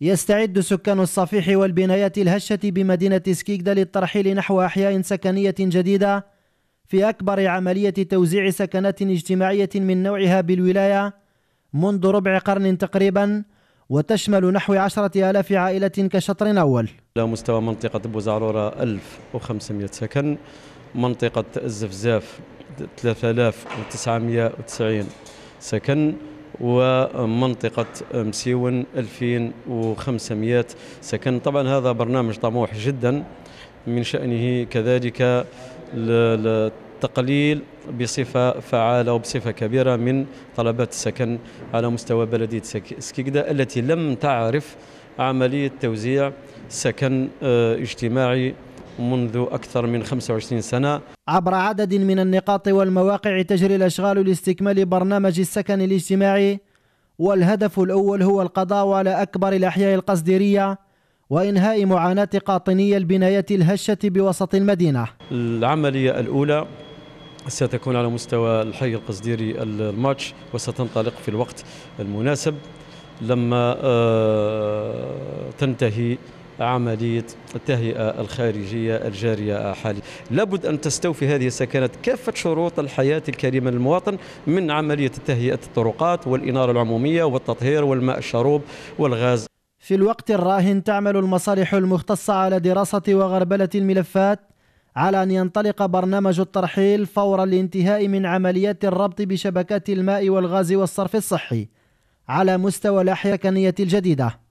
يستعد سكان الصفيح والبنايات الهشة بمدينة سكيكدا للترحيل نحو أحياء سكنية جديدة في أكبر عملية توزيع سكنات اجتماعية من نوعها بالولاية منذ ربع قرن تقريباً وتشمل نحو عشرة آلاف عائلة كشطر أول على مستوى منطقة بوزعرورة 1500 سكن منطقة الزفزاف 3990 سكن ومنطقة مسيون 2500 سكن طبعا هذا برنامج طموح جدا من شأنه كذلك التقليل بصفة فعالة وبصفة كبيرة من طلبات السكن على مستوى بلدية سكيكدا التي لم تعرف عملية توزيع سكن آه، اجتماعي منذ أكثر من 25 سنة عبر عدد من النقاط والمواقع تجري الأشغال لاستكمال برنامج السكن الاجتماعي والهدف الأول هو القضاء على أكبر الأحياء القصديرية وإنهاء معاناة قاطني البنايات الهشة بوسط المدينة العملية الأولى ستكون على مستوى الحي القصديري الماتش وستنطلق في الوقت المناسب لما آه، تنتهي عملية التهيئة الخارجية الجارية حاليا لابد أن تستوفي هذه السكنات كافة شروط الحياة الكريمة للمواطن من عملية تهيئة الطرقات والإنارة العمومية والتطهير والماء الشروب والغاز في الوقت الراهن تعمل المصالح المختصة على دراسة وغربلة الملفات على أن ينطلق برنامج الترحيل فور الانتهاء من عمليات الربط بشبكات الماء والغاز والصرف الصحي على مستوى الأحياء السكنية الجديدة